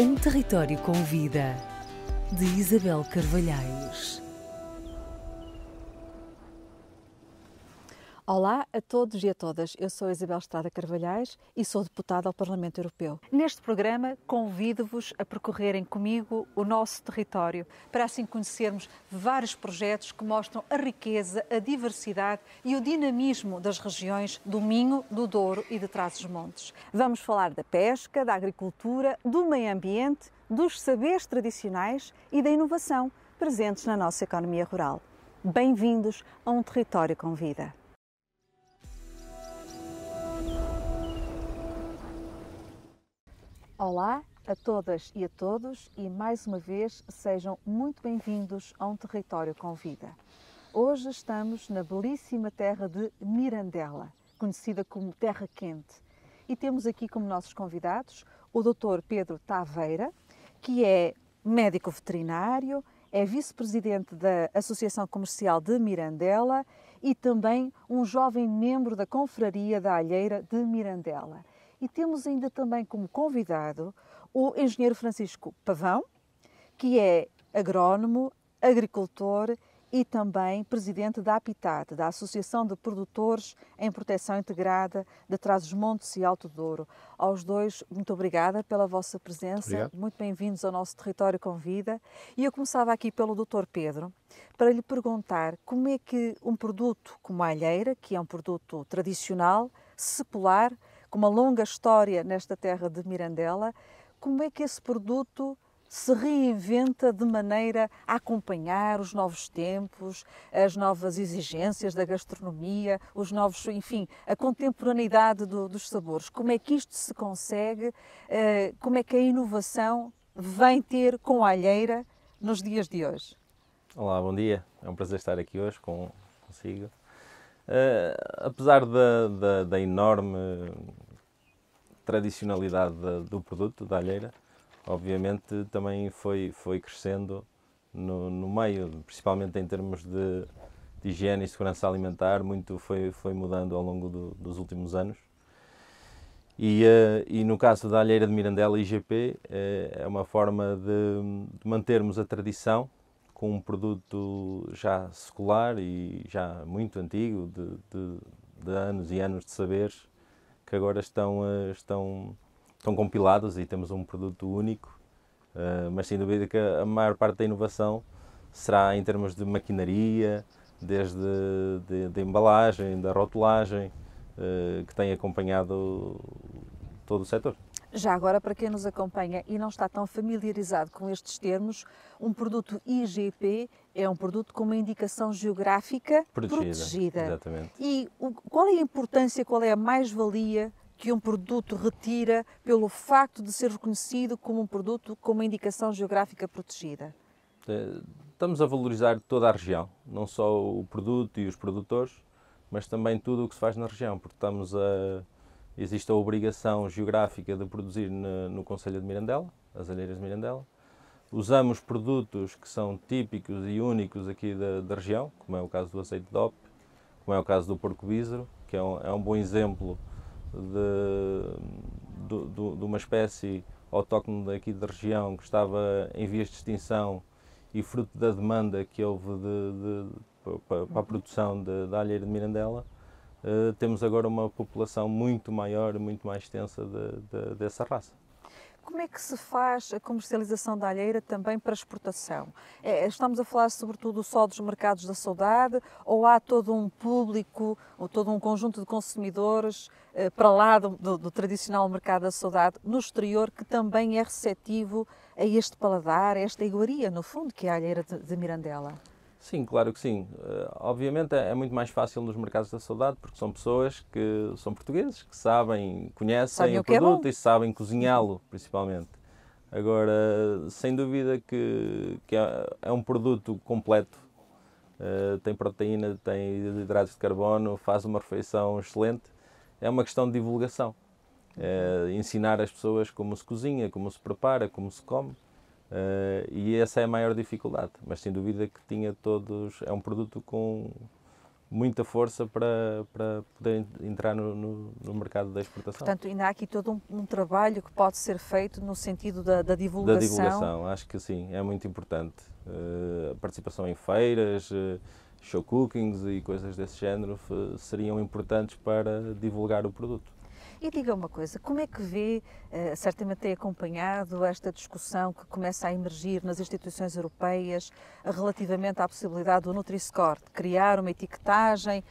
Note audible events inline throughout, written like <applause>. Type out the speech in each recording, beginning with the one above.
Um território com vida, de Isabel Carvalhais. Olá a todos e a todas. Eu sou Isabel Estrada Carvalhais e sou deputada ao Parlamento Europeu. Neste programa, convido-vos a percorrerem comigo o nosso território para assim conhecermos vários projetos que mostram a riqueza, a diversidade e o dinamismo das regiões do Minho, do Douro e de Trás-os-Montes. Vamos falar da pesca, da agricultura, do meio ambiente, dos saberes tradicionais e da inovação presentes na nossa economia rural. Bem-vindos a um território com vida. Olá a todas e a todos e mais uma vez sejam muito bem-vindos a um Território com Vida. Hoje estamos na belíssima terra de Mirandela, conhecida como Terra Quente, e temos aqui como nossos convidados o Dr. Pedro Taveira, que é médico veterinário, é vice-presidente da Associação Comercial de Mirandela e também um jovem membro da Confraria da Alheira de Mirandela. E temos ainda também como convidado o engenheiro Francisco Pavão, que é agrónomo, agricultor e também presidente da APITAT, da Associação de Produtores em Proteção Integrada de Trás-os-Montes e Alto Douro. Aos dois, muito obrigada pela vossa presença, Obrigado. muito bem-vindos ao nosso território convida. E eu começava aqui pelo Dr. Pedro, para lhe perguntar como é que um produto como a alheira, que é um produto tradicional, secular, com uma longa história nesta terra de Mirandela, como é que esse produto se reinventa de maneira a acompanhar os novos tempos, as novas exigências da gastronomia, os novos, enfim, a contemporaneidade do, dos sabores. Como é que isto se consegue? Eh, como é que a inovação vem ter com a alheira nos dias de hoje? Olá, bom dia. É um prazer estar aqui hoje com, consigo. Eh, apesar da, da, da, enorme tradicionalidade do produto, da alheira, obviamente também foi, foi crescendo no, no meio, principalmente em termos de, de higiene e segurança alimentar, muito foi, foi mudando ao longo do, dos últimos anos. E, eh, e no caso da alheira de Mirandela, IGP, eh, é uma forma de, de, mantermos a tradição com um produto já secular e já muito antigo, de, de, de anos e anos de saberes, que agora estão, estão, estão compilados e temos um produto único. Ah, mas sem dúvida que a maior parte da inovação será em termos de maquinaria, desde de, de embalagem, da rotulagem, ah, que tem acompanhado todo o setor. Já agora, para quem nos acompanha e não está tão familiarizado com estes termos, um produto IGP é um produto com uma indicação geográfica protegida. protegida. Exatamente. E qual é a importância, qual é a mais-valia que um produto retira pelo facto de ser reconhecido como um produto com uma indicação geográfica protegida? Eh, estamos a valorizar toda a região, não só o produto e os produtores, mas também tudo o que se faz na região, porque estamos a existe a obrigação geográfica de produzir no, no Conselho de Mirandela, as alheiras de Mirandela. Usamos produtos que são típicos e únicos aqui da, da região, como é o caso do azeite de DOP, como é o caso do porco bizro, que é um, é um bom exemplo de, de, de, de uma espécie autóctone daqui da região que estava em vias de extinção e fruto da demanda que houve de, para, a produção da alheira de Mirandela, eh, temos agora uma população muito maior, muito mais extensa de, de, dessa raça. Como é que se faz a comercialização da alheira também para exportação? É, estamos a falar sobretudo só dos mercados da saudade ou há todo um público ou todo um conjunto de consumidores eh, para lá do, do, do, tradicional mercado da saudade no exterior que também é receptivo a este paladar, a esta iguaria, no fundo, que é a alheira de, de Mirandela? Sim, claro que sim. Eh, obviamente é, é, muito mais fácil nos mercados da saudade porque são pessoas que são portugueses, que sabem, conhecem sabem o, o é produto é e sabem cozinhá-lo, principalmente. Agora, sem dúvida que, que é, é um produto completo. Uh, tem proteína, tem hidratos de carbono, faz uma refeição excelente. É uma questão de divulgação. Eh, ensinar as pessoas como se cozinha, como se prepara, como se come. Uh, e essa é a maior dificuldade, mas sem dúvida que tinha todos. É um produto com muita força para, para poder entrar no, no, no mercado da exportação. Portanto, ainda há aqui todo um, um trabalho que pode ser feito no sentido da, da, divulgação. Da divulgação, acho que sim, é muito importante. Uh, participação em feiras, uh, show cookings e coisas desse género seriam importantes para divulgar o produto. E diga uma coisa, como é que vê eh, certamente tem acompanhado esta discussão que começa a emergir nas instituições europeias eh, relativamente à possibilidade do Nutri-Score, de criar uma etiquetagem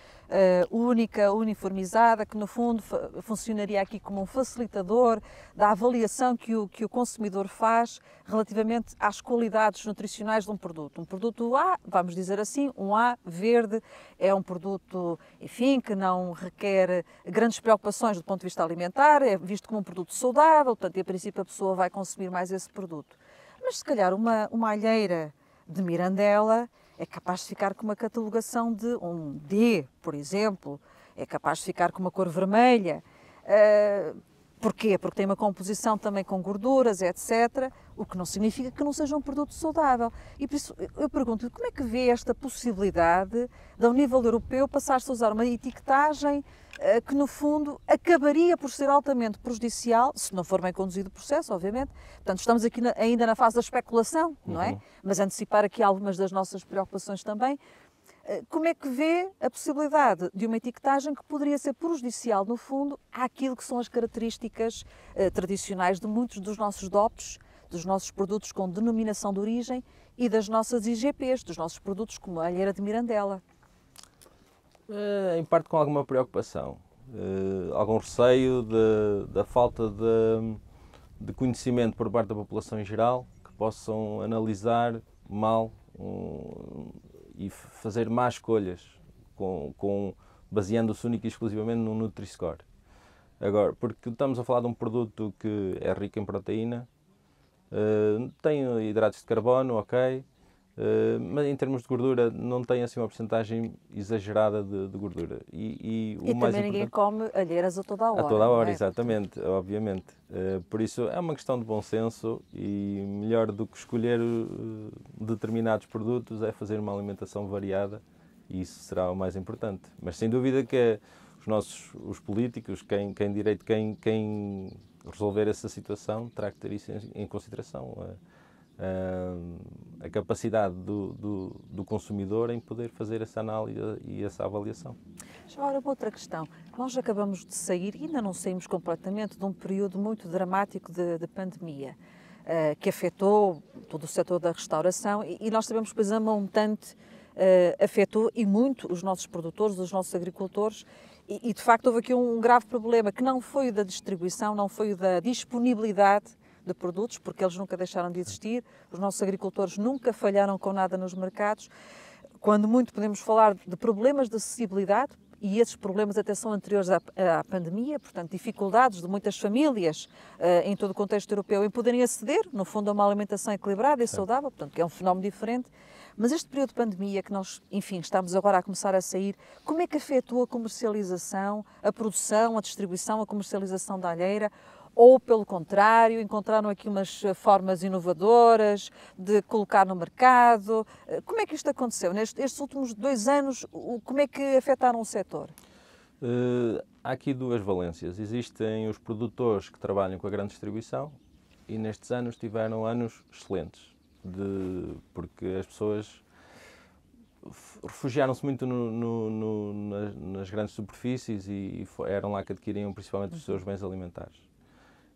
uh, única, uniformizada, que no fundo funcionaria aqui como um facilitador da avaliação que o, que o consumidor faz relativamente às qualidades nutricionais de um produto. Um produto A, vamos dizer assim, um A verde é um produto, enfim, que não requer grandes preocupações do ponto de vista alimentar, é visto como um produto saudável, saudável, portanto, em princípio a pessoa vai consumir mais esse produto. Mas se calhar uma, uma alheira de Mirandela é capaz de ficar com uma catalogação de um D, por exemplo, é capaz de ficar com uma cor vermelha. Uh, Porquê? Porque tem uma composição também com gorduras, etc., o que não significa que não seja um produto saudável. E por isso eu pergunto como é que vê esta possibilidade de, ao nível europeu, passar-se a usar uma etiquetagem eh, que, no fundo, acabaria por ser altamente prejudicial, se não for bem conduzido o processo, obviamente. Portanto, estamos aqui ainda na fase da especulação, não é? Uhum. Mas antecipar aqui algumas das nossas preocupações também. Eh, como é que vê a possibilidade de uma etiquetagem que poderia ser prejudicial, no fundo, àquilo que são as características eh, tradicionais de muitos dos nossos DOPs, dos nossos produtos com denominação de origem e das nossas IGPs, dos nossos produtos como a alheira de Mirandela? É, em parte com alguma preocupação, é, algum receio de, da falta de, de conhecimento por parte da população em geral, que possam analisar mal um, e fazer más escolhas com, com baseando-se única e exclusivamente no Nutri-Score. Agora, porque estamos a falar de um produto que é rico em proteína, uh, tem hidratos de carbono, ok, eh, mas em termos de gordura não tem assim uma porcentagem exagerada de, de gordura e, e, o e mais também ninguém come alheiras a toda a hora a toda a hora, é? exatamente, obviamente uh, por isso é uma questão de bom senso e melhor do que escolher uh, determinados produtos é fazer uma alimentação variada e isso será o mais importante mas sem dúvida que os nossos os políticos, quem, quem direito quem, quem resolver essa situação terá que ter isso em, em consideração ah, a capacidade do, do, do, consumidor em poder fazer essa análise e essa avaliação. Já agora, uma outra questão. Nós acabamos de sair, ainda não saímos completamente, de um período muito dramático de, de pandemia, uh, que afetou todo o setor da restauração e, e nós sabemos que, a montante uh, afetou e muito os nossos produtores, os nossos agricultores e, e, de facto, houve aqui um grave problema que não foi o da distribuição, não foi o da disponibilidade de produtos, porque eles nunca deixaram de existir, os nossos agricultores nunca falharam com nada nos mercados. Quando muito podemos falar de problemas de acessibilidade, e esses problemas até são anteriores à, à pandemia, portanto, dificuldades de muitas famílias uh, em todo o contexto europeu em poderem aceder, no fundo, a uma alimentação equilibrada e saudável, portanto, que é um fenómeno diferente. Mas este período de pandemia que nós, enfim, estamos agora a começar a sair, como é que afetou a comercialização, a produção, a distribuição, a comercialização da alheira? ou, pelo contrário, encontraram aqui umas eh, formas inovadoras de colocar no mercado? Eh, como é que isto aconteceu? Nestes últimos dois anos, como é que afetaram o setor? Uh, há aqui duas valências. Existem os produtores que trabalham com a grande distribuição e nestes anos tiveram anos excelentes, de, porque as pessoas refugiaram-se muito no, no, no, nas, nas, grandes superfícies e, e eram lá que adquiriam principalmente os seus bens alimentares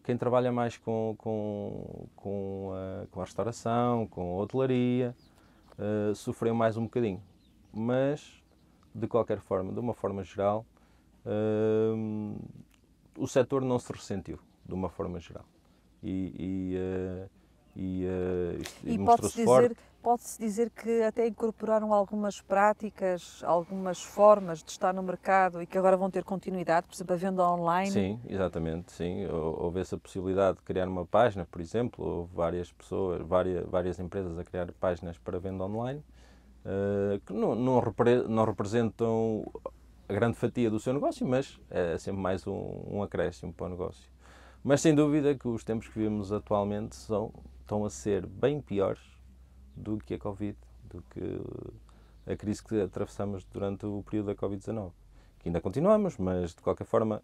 quem trabalha mais com, com, com, a, eh, com a restauração, com a hotelaria, uh, sofreu mais um bocadinho. Mas, de qualquer forma, de uma forma geral, uh, o setor não se ressentiu, de uma forma geral. E, e, uh, e, uh, e, mostrou-se dizer... pode-se dizer que até incorporaram algumas práticas, algumas formas de estar no mercado e que agora vão ter continuidade, por exemplo, a venda online. Sim, exatamente, sim. Houve essa possibilidade de criar uma página, por exemplo, houve várias pessoas, várias, várias empresas a criar páginas para venda online, uh, que não, não, repre, não, representam a grande fatia do seu negócio, mas é sempre mais um, um acréscimo para o negócio. Mas sem dúvida que os tempos que vivemos atualmente são estão a ser bem piores do que a Covid, do que eh, a crise que atravessamos durante o período da Covid-19. Que ainda continuamos, mas de qualquer forma,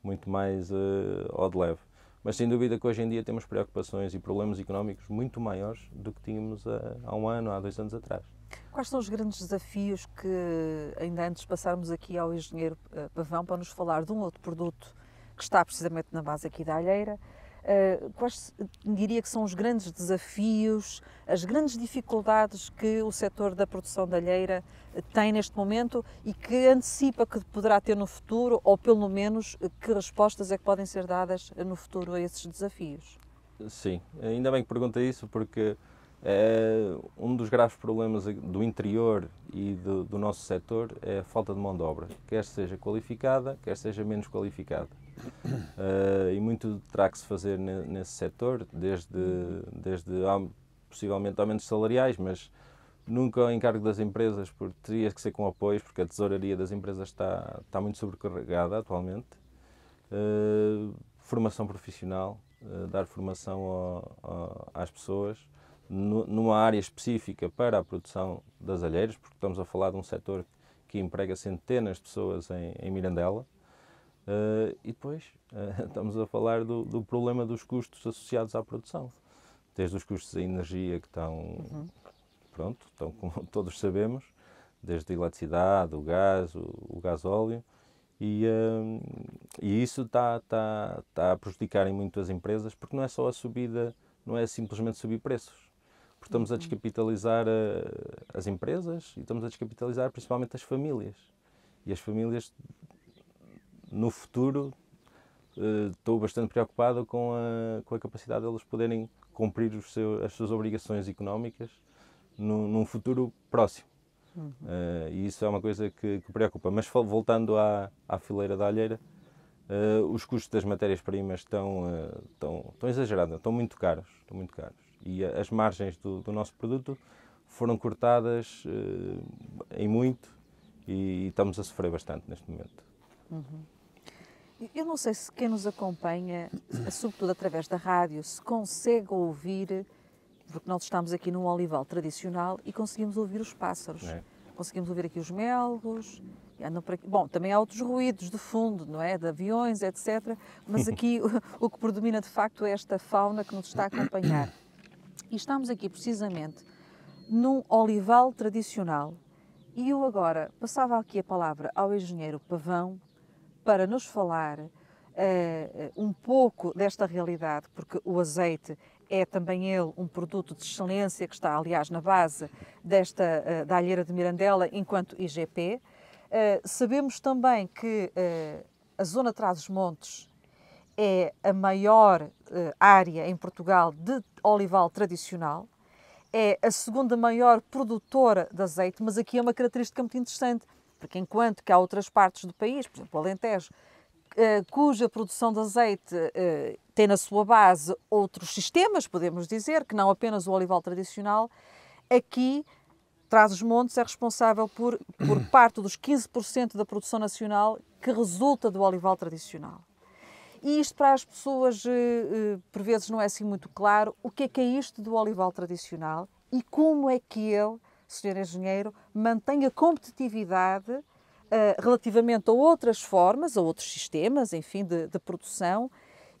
muito mais uh, ao de leve. Mas sem dúvida que hoje em dia temos preocupações e problemas económicos muito maiores do que tínhamos eh, há, um ano, há dois anos atrás. Quais são os grandes desafios que, ainda antes de passarmos aqui ao engenheiro Pavão para nos falar de um outro produto que está precisamente na base aqui da Alheira, eh, quais diria que são os grandes desafios, as grandes dificuldades que o setor da produção da alheira eh, tem neste momento e que antecipa que poderá ter no futuro, ou pelo menos eh, que respostas é que podem ser dadas no futuro a esses desafios? Sim, ainda bem que pergunta isso, porque é, um dos graves problemas do interior e do, do nosso setor é a falta de mão de obra, quer seja qualificada, quer seja menos qualificada. Uh, e muito terá que se fazer ne, nesse setor, desde, desde possivelmente aumentos salariais, mas nunca ao encargo das empresas, porque teria que ser com apoios, porque a tesouraria das empresas está, está muito sobrecarregada atualmente. Uh, formação profissional, uh, dar formação ao, ao, às pessoas no, numa área específica para a produção das alheiras, porque estamos a falar de um setor que emprega centenas de pessoas em, em Mirandela. Uh, e depois uh, <laughs> estamos a falar do, do, problema dos custos associados à produção. Desde os custos da energia que estão, uhum. pronto, estão como <laughs> todos sabemos, desde a eletricidade, o gás, o, o gás óleo, e, eh, e isso está, está, está a prejudicar em muito as empresas, porque não é só a subida, não é simplesmente subir preços, porque estamos a uhum. descapitalizar as empresas e estamos a descapitalizar principalmente as famílias. E as famílias no futuro eh, estou bastante preocupado com a, com a capacidade deles de poderem cumprir seu, as suas obrigações económicas no, num futuro próximo. Uh, e isso é uma coisa que, que preocupa. Mas voltando à, à fileira da alheira, uh, os custos das matérias-primas estão, uh, estão, estão exagerados, estão muito caros. Estão muito caros. E as margens do, do nosso produto foram cortadas em muito e, e estamos a sofrer bastante neste momento. Uhum. Eu não sei se quem nos acompanha, eh, sobretudo através da rádio, se consegue ouvir, porque nós estamos aqui num olival tradicional e conseguimos ouvir os pássaros. É. Conseguimos ouvir aqui os melros, Bom, também há outros ruídos de fundo, não é? De aviões, etc. Mas <laughs> aqui o que predomina de facto é esta fauna que nos está a acompanhar. E estamos aqui precisamente num olival tradicional. E eu agora passava aqui a palavra ao engenheiro Pavão, para nos falar uh, um pouco desta realidade, porque o azeite é também ele um produto de excelência que está, aliás, na base desta uh, da alheira de Mirandela enquanto IGP. Uh, sabemos também que a zona Trás-os-Montes é a maior área em Portugal de olival tradicional, é a segunda maior produtora de azeite, mas aqui é uma característica muito interessante porque enquanto que há outras partes do país, por exemplo, o Alentejo, eh, cuja produção de azeite eh, tem na sua base outros sistemas, podemos dizer, que não apenas o olival tradicional, aqui Trás-os-Montes é responsável por, por <coughs> parte dos 15% da produção nacional que resulta do olival tradicional. E isto para as pessoas, eh, por vezes, não é assim muito claro o que é que é isto do olival tradicional e como é que ele Sr. Engenheiro, mantenha competitividade uh, relativamente a outras formas, a outros sistemas, enfim, de, de produção,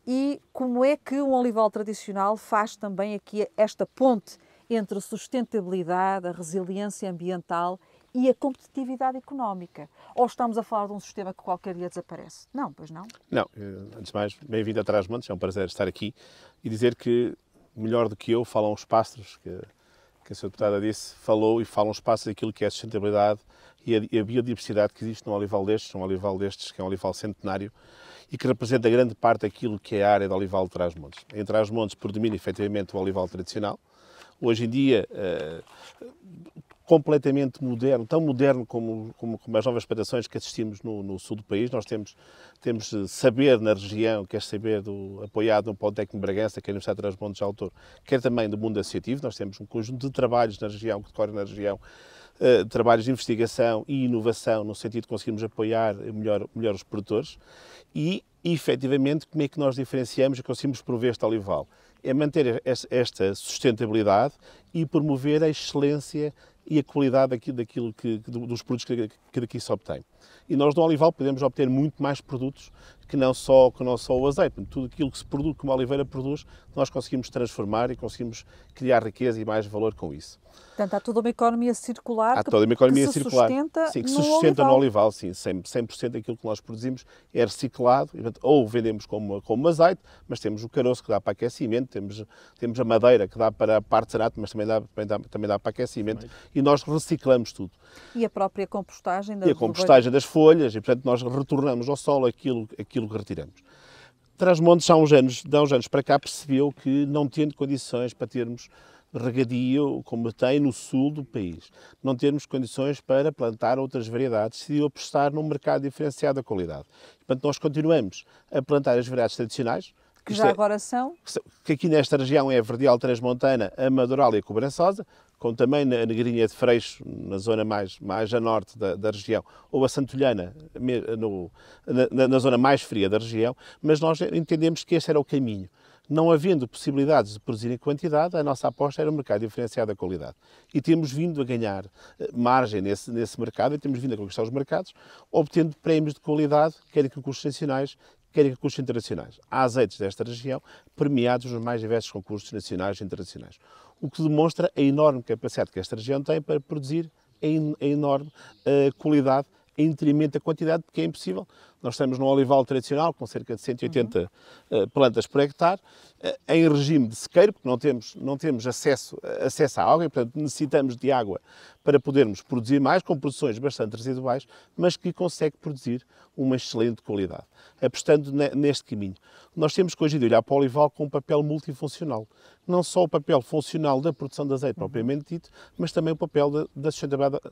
e como é que um olival tradicional faz também aqui esta ponte entre a sustentabilidade, a resiliência ambiental e a competitividade económica? Ou estamos a falar de um sistema que qualquer dia desaparece? Não, pois não? Não. Eh, antes de mais, bem-vindo a Trás Montes, é um prazer estar aqui e dizer que melhor do que eu falam os pássaros, que que a senhora Deputada disse, falou e fala um espaço daquilo que é a sustentabilidade e a, e a biodiversidade que existe no olival destes, um olival destes que é um olival centenário e que representa grande parte daquilo que é a área do olival de Trás-Montes. Em Trás-Montes predomina efetivamente o olival tradicional. Hoje em dia, eh, completamente moderno, tão moderno como, como, como as novas expectações que assistimos no, no, sul do país. Nós temos, temos eh, saber na região, quer saber do, apoiado no Politécnico de Bragança, quer é no Estado de Trasmontes de é Autor, quer também do mundo associativo. Nós temos um conjunto de trabalhos na região, que decorrem na região, eh, trabalhos de investigação e inovação, no sentido de conseguirmos apoiar melhor, melhor os produtores. E, efetivamente, como é que nós diferenciamos e conseguimos prover este olival? É manter esta sustentabilidade e promover a excelência e a qualidade daquilo, que, dos produtos que, que daqui se obtém. E nós do olival podemos obter muito mais produtos que não só, que não só o azeite. Tudo aquilo que, se produz, que uma oliveira produz, nós conseguimos transformar e conseguimos criar riqueza e mais valor com isso. Portanto, há toda uma economia circular há que, toda uma economia que se circular, sustenta sim, que se sustenta olival. no olival. Sim, 100%, 100 daquilo que nós produzimos é reciclado, ou vendemos como, como azeite, mas temos o caroço que dá para aquecimento, temos, temos a madeira que dá para artesanato, mas também dá, também dá, também dá para aquecimento, e nós reciclamos tudo. E a própria compostagem da e a compostagem das folhas e, portanto, nós retornamos ao solo aquilo, aquilo que retiramos. Trasmontes, há uns anos, há uns anos para cá, percebeu que não tendo condições para termos regadio como tem no sul do país, não termos condições para plantar outras variedades, decidiu apostar num mercado diferenciado da qualidade. Portanto, nós continuamos a plantar as variedades tradicionais, que já é agora são? Que aqui nesta região é a Verdial Transmontana, a Madural e a Cobrançosa, como também na Negrinha de Freixo, na zona mais, mais a norte da, da região, ou a Santolhana, no, na, na, zona mais fria da região, mas nós entendemos que esse era o caminho. Não havendo possibilidades de produzir em quantidade, a nossa aposta era o um mercado diferenciado da qualidade. E temos vindo a ganhar eh, margem nesse, nesse mercado, e temos vindo a conquistar os mercados, obtendo prémios de qualidade, quer em concursos nacionais, quer em concursos internacionais. Há azeites desta região premiados nos mais diversos concursos nacionais e internacionais, o que demonstra a enorme capacidade que esta região tem para produzir a, enorme eh, qualidade em detrimento da quantidade, porque é impossível nós estamos num olival tradicional, com cerca de 180 uhum. Eh, plantas por hectare, eh, em regime de sequeiro, porque não temos, não temos acesso, eh, acesso à água e, portanto, necessitamos de água para podermos produzir mais, com produções bastante residuais, mas que consegue produzir uma excelente qualidade, apostando neste caminho. Nós temos que hoje de olhar para o olival com um papel multifuncional. Não só o papel funcional da produção de azeite uhum. propriamente dito, mas também o papel da sustentabilidade,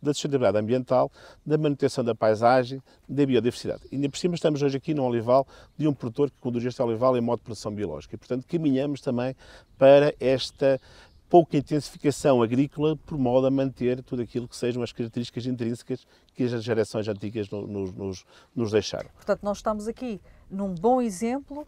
da sustentabilidade ambiental, da manutenção da paisagem, da biodiversidade biodiversidade. Ainda por cima estamos hoje aqui no olival de um produtor que conduz este olival em modo de produção biológica. E, portanto, caminhamos também para esta pouca intensificação agrícola por modo a manter tudo aquilo que sejam as características intrínsecas que as gerações antigas nos, nos, nos deixaram. Portanto, nós estamos aqui num bom exemplo uh,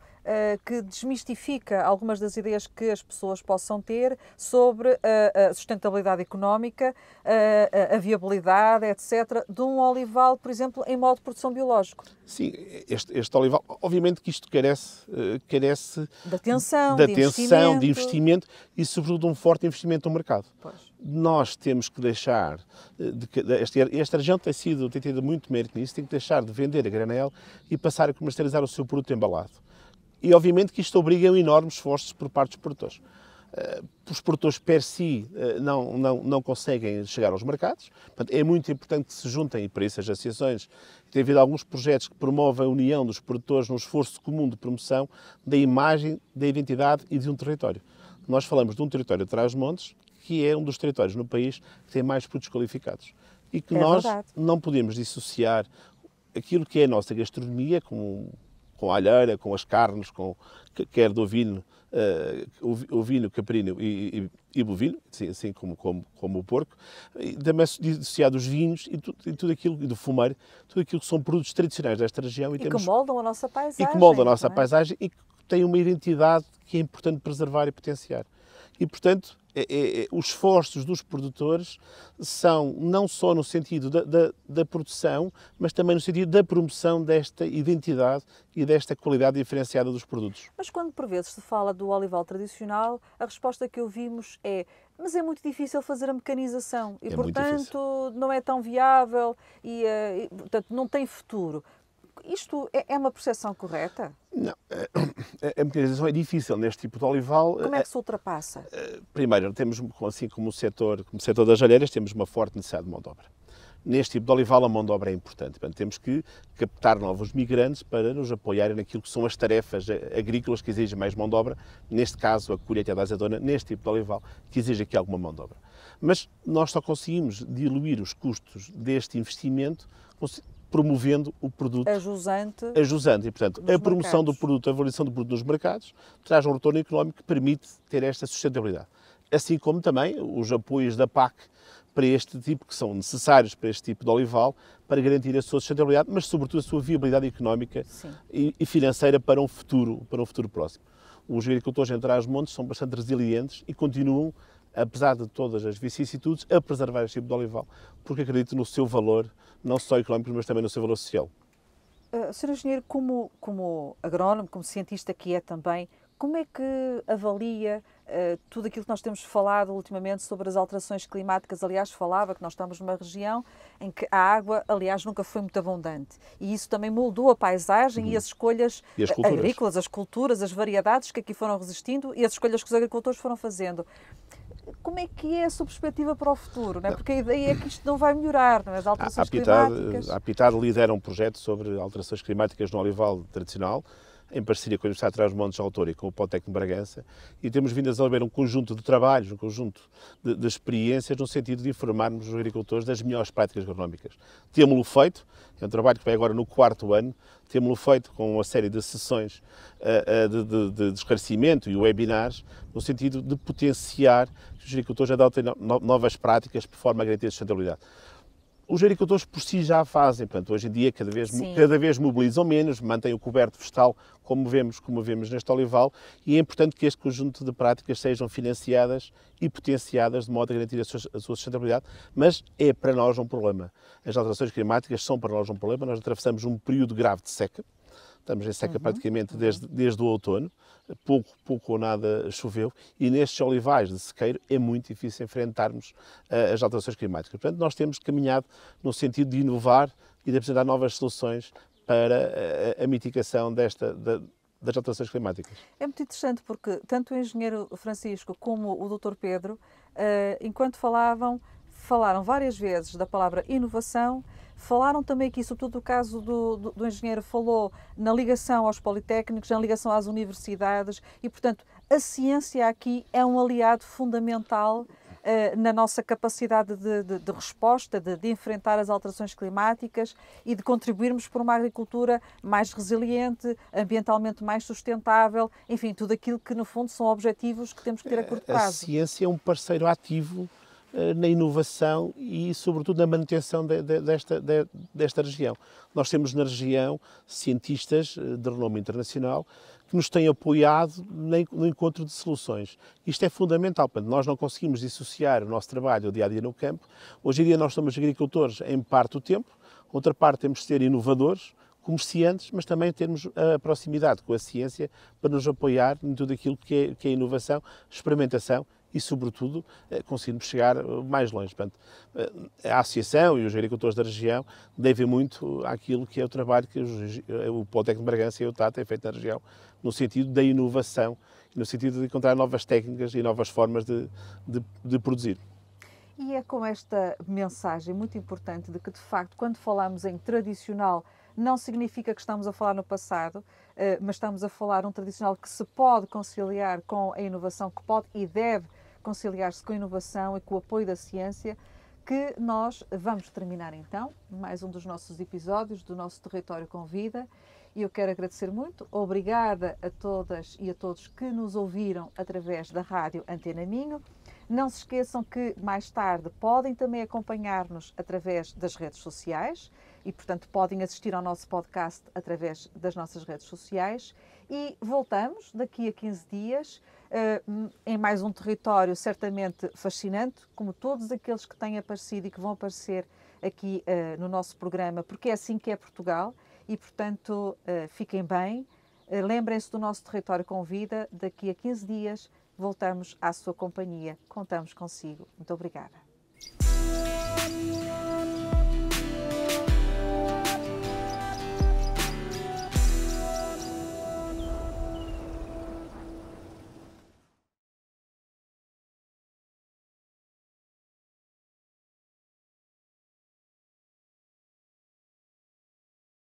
que desmistifica algumas das ideias que as pessoas possam ter sobre a, eh, a sustentabilidade económica, eh, a, a, viabilidade, etc., de um olival, por exemplo, em modo de produção biológico. Sim, este, este olival, obviamente que isto carece, uh, carece de atenção, de, de, atenção investimento. de investimento e, sobretudo, de um forte investimento no mercado. Pois nós temos que deixar, eh, de, esta, esta região tem, sido, tem tido muito mérito nisso, tem que deixar de vender a granel e passar a comercializar o seu produto embalado. E obviamente que isto obriga a enormes esforços por parte dos produtores. Eh, os produtores, per si, eh, não, não, não conseguem chegar aos mercados. Portanto, é muito importante que se juntem, e para isso as associações, tem havido alguns projetos que promovem a união dos produtores num esforço comum de promoção da imagem, da identidade e de um território. Nós falamos de um território de Trás-Montes, que é um dos territórios no país que tem mais produtos qualificados. E que é nós verdade. não podemos dissociar aquilo que é a nossa gastronomia, com, com a alheira, com as carnes, com, quer do ovino, uh, eh, caprino e, e, e bovino, assim, assim como, como, como, o porco, e também dissociar os vinhos e, tu, e tudo aquilo, e do fumeiro, tudo aquilo que são produtos tradicionais desta região. E, e temos, que moldam a nossa paisagem. E que moldam a nossa é? paisagem e que têm uma identidade que é importante preservar e potenciar. E, portanto, é, é, é, os esforços dos produtores são não só no sentido da, da, da, produção, mas também no sentido da promoção desta identidade e desta qualidade diferenciada dos produtos. Mas quando por vezes se fala do olival tradicional, a resposta que ouvimos é mas é muito difícil fazer a mecanização e, é portanto, não é tão viável e, eh, e, portanto, não tem futuro. Isto é, é uma percepção correta? Não. É, é, a mecanização é difícil neste tipo de olival. Como é que se ultrapassa? Primeiro, temos, assim como o setor, como o setor das alheiras, temos uma forte necessidade de mão de obra. Neste tipo de olival, a mão de obra é importante. Portanto, temos que captar novos migrantes para nos apoiarem naquilo que são as tarefas agrícolas que exigem mais mão de obra, neste caso a colheita da azedona, neste tipo de olival, que exige aqui alguma mão de obra. Mas nós só conseguimos diluir os custos deste investimento promovendo o produto. A jusante. A jusante. E, portanto, a promoção mercados. do produto, a avaliação do produto nos mercados, traz um retorno económico que permite ter esta sustentabilidade. Assim como também os apoios da PAC para este tipo, que são necessários para este tipo de olival, para garantir a sua sustentabilidade, mas sobretudo a sua viabilidade económica e, e, financeira para um futuro, para um futuro próximo. Os agricultores em Trás-Montes são bastante resilientes e continuam apesar de todas as vicissitudes, a preservar este tipo de olival, porque acredito no seu valor, não só económico, mas também no seu valor social. Uh, ah, Sr. Engenheiro, como, como agrónomo, como cientista que é também, como é que avalia uh, tudo aquilo que nós temos falado ultimamente sobre as alterações climáticas? Aliás, falava que nós estamos numa região em que a água, aliás, nunca foi muito abundante. E isso também moldou a paisagem uhum. e as escolhas e as ah, agrícolas, as culturas, as variedades que aqui foram resistindo e as escolhas que os agricultores foram fazendo como é que é a sua perspectiva para o futuro? Não é? Porque a ideia é que isto não vai melhorar, não é? As alterações a, a climáticas... A Pitad lidera um projeto sobre alterações climáticas no olival tradicional, em parceria com a Universidade de Trás-Montes, autor e com o Politécnico de Bragança, e temos vindo a desenvolver um conjunto de trabalhos, um conjunto de, de experiências no sentido de informarmos os agricultores das melhores práticas agronómicas. Temos-lo feito, é um trabalho que vai agora no quarto ano, temos-lo feito com uma série de sessões uh, de, de, de, de esclarecimento e webinars, no sentido de potenciar que os agricultores adotem novas práticas por forma a garantir a sustentabilidade os agricultores por si já fazem, portanto, hoje em dia cada vez, cada vez mobilizam menos, mantêm o coberto vegetal, como vemos, como vemos neste olival, e é importante que este conjunto de práticas sejam financiadas e potenciadas de modo a garantir a sua, a sua sustentabilidade, mas é para nós um problema. As alterações climáticas são para nós um problema, nós atravessamos um período grave de seca, Estamos em seca uhum. praticamente uhum. desde, desde o outono, pouco, pouco ou nada choveu, e nestes olivais de sequeiro é muito difícil enfrentarmos uh, as alterações climáticas. Portanto, nós temos caminhado no sentido de inovar e de apresentar novas soluções para a, eh, a mitigação desta, da, das alterações climáticas. É muito interessante porque tanto o engenheiro Francisco como o doutor Pedro, uh, enquanto falavam, falaram várias vezes da palavra inovação Falaram também aqui, sobretudo o caso do, do, do engenheiro, falou na ligação aos politécnicos, na ligação às universidades e, portanto, a ciência aqui é um aliado fundamental eh, na nossa capacidade de, de, de resposta, de, de, enfrentar as alterações climáticas e de contribuirmos para uma agricultura mais resiliente, ambientalmente mais sustentável, enfim, tudo aquilo que no fundo são objetivos que temos que ter a curto prazo. A ciência é um parceiro ativo eh, na inovação e, sobretudo, na manutenção de, de, desta, de, desta região. Nós temos na região cientistas eh, de renome internacional que nos têm apoiado no encontro de soluções. Isto é fundamental, porque nós não conseguimos dissociar o nosso trabalho, o dia a dia no campo. Hoje em dia nós somos agricultores em parte do tempo, outra parte temos de ser inovadores, comerciantes, mas também termos a proximidade com a ciência para nos apoiar em tudo aquilo que é, que é inovação, experimentação e, sobretudo, eh, conseguirmos chegar eh, mais longe. Portanto, eh, a Associação e os agricultores da região devem muito àquilo que é o trabalho que o Politécnico de Bragança e o TAT têm feito na região, no sentido da inovação, no sentido de encontrar novas técnicas e novas formas de, de, de produzir. E é com esta mensagem muito importante de que, de facto, quando falamos em tradicional, não significa que estamos a falar no passado, mas estamos a falar um tradicional que se pode conciliar com a inovação, que pode e deve conciliar-se com a inovação e com o apoio da ciência, que nós vamos terminar então mais um dos nossos episódios do nosso Território com Vida. E eu quero agradecer muito, obrigada a todas e a todos que nos ouviram através da rádio Antena Minho. Não se esqueçam que mais tarde podem também acompanhar-nos através das redes sociais e, portanto, podem assistir ao nosso podcast através das nossas redes sociais. E voltamos daqui a 15 dias uh, em mais um território certamente fascinante, como todos aqueles que têm aparecido e que vão aparecer aqui uh, no nosso programa, porque é assim que é Portugal. E, portanto, uh, fiquem bem, lembrem-se do nosso território com vida. Daqui a 15 dias voltamos à sua companhia. Contamos consigo. Muito obrigada.